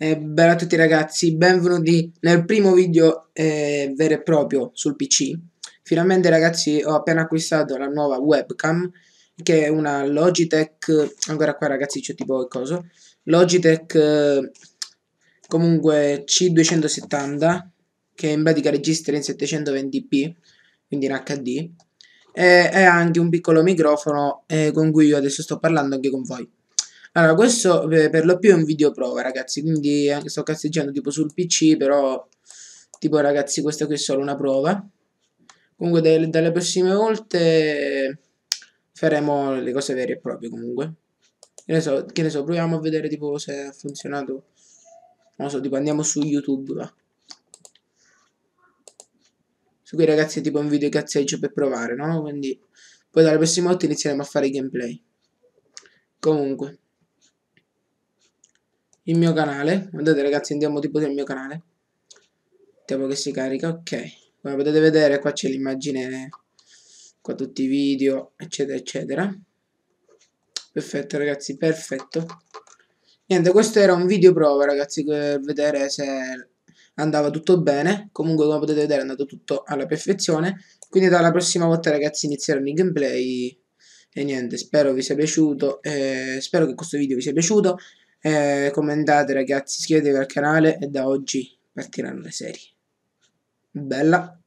Eh, bella a tutti ragazzi, benvenuti nel primo video eh, vero e proprio sul PC. Finalmente ragazzi ho appena acquistato la nuova webcam che è una Logitech, ancora qua ragazzi c'è tipo che coso, Logitech eh, comunque C270 che in pratica registra in 720p, quindi in HD e, e anche un piccolo microfono eh, con cui io adesso sto parlando anche con voi. Allora, questo eh, per lo più è un video prova, ragazzi, quindi eh, sto cazzeggiando tipo sul PC, però tipo ragazzi questa qui è solo una prova. Comunque dalle, dalle prossime volte faremo le cose vere e proprie comunque. Che ne so, che ne so proviamo a vedere tipo se ha funzionato. Non so, tipo andiamo su YouTube, va. Su qui ragazzi è tipo un video cazzeggio per provare, no? Quindi poi dalle prossime volte inizieremo a fare gameplay. Comunque il mio canale vedete ragazzi andiamo tipo nel mio canale vediamo che si carica ok come potete vedere qua c'è l'immagine qua tutti i video eccetera eccetera perfetto ragazzi perfetto niente questo era un video prova ragazzi per vedere se andava tutto bene comunque come potete vedere è andato tutto alla perfezione quindi dalla prossima volta ragazzi inizieranno i gameplay e niente spero vi sia piaciuto eh, spero che questo video vi sia piaciuto eh, commentate ragazzi iscrivetevi al canale e da oggi partiranno le serie bella